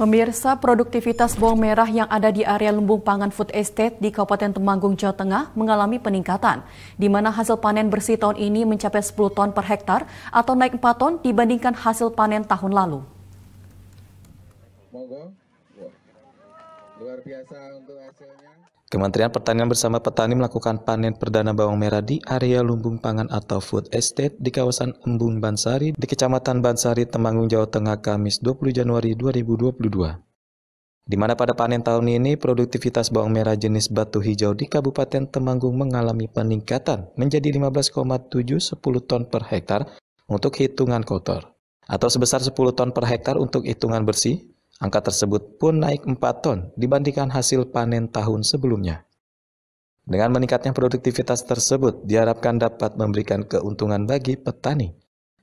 Pemirsa, produktivitas bawang merah yang ada di area lumbung pangan food estate di Kabupaten Temanggung, Jawa Tengah mengalami peningkatan, di mana hasil panen bersih tahun ini mencapai 10 ton per hektar atau naik 4 ton dibandingkan hasil panen tahun lalu. Luar biasa untuk hasilnya. Kementerian Pertanian bersama petani melakukan panen perdana bawang merah di area lumbung pangan atau food estate di kawasan Embung Bansari di Kecamatan Bansari, Temanggung, Jawa Tengah, Kamis 20 Januari 2022 di mana pada panen tahun ini produktivitas bawang merah jenis batu hijau di Kabupaten Temanggung mengalami peningkatan menjadi 15,710 ton per hektar untuk hitungan kotor atau sebesar 10 ton per hektar untuk hitungan bersih Angka tersebut pun naik 4 ton dibandingkan hasil panen tahun sebelumnya. Dengan meningkatnya produktivitas tersebut, diharapkan dapat memberikan keuntungan bagi petani.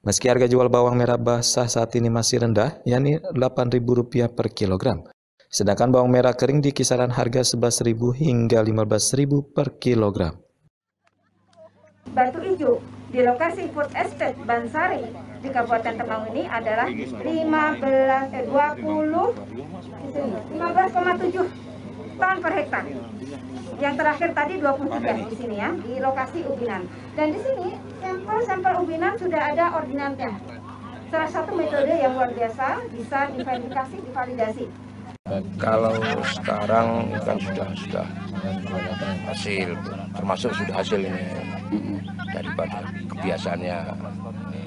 Meski harga jual bawang merah basah saat ini masih rendah, yakni Rp8.000 per kilogram. Sedangkan bawang merah kering di kisaran harga Rp11.000 hingga Rp15.000 per kilogram. Batu Ijo di lokasi Food Estate Bansari di Kabupaten Temanggung ini adalah 15 eh, 20 15,7 ton per hektar. Yang terakhir tadi 23 di sini ya, di lokasi Ubinan. Dan di sini sampel-sampel Ubinan sudah ada ordinannya. Salah satu metode yang luar biasa bisa diverifikasi, divalidasi kalau sekarang kan sudah sudah hasil, termasuk sudah hasil ini daripada kebiasaannya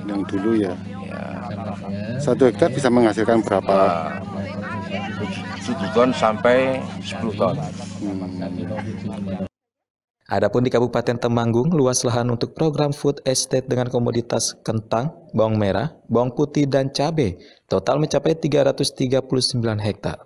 yang dulu ya. ya. Satu hektar bisa menghasilkan berapa? Ya. Tujuh ton sampai sepuluh ton. Hmm. Adapun di Kabupaten Temanggung, luas lahan untuk program food estate dengan komoditas kentang, bawang merah, bawang putih, dan cabai total mencapai 339 hektar.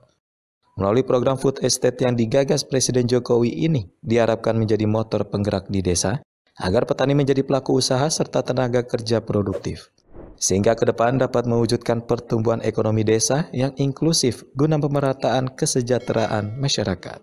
Melalui program food estate yang digagas Presiden Jokowi ini, diharapkan menjadi motor penggerak di desa, agar petani menjadi pelaku usaha serta tenaga kerja produktif. Sehingga ke depan dapat mewujudkan pertumbuhan ekonomi desa yang inklusif guna pemerataan kesejahteraan masyarakat.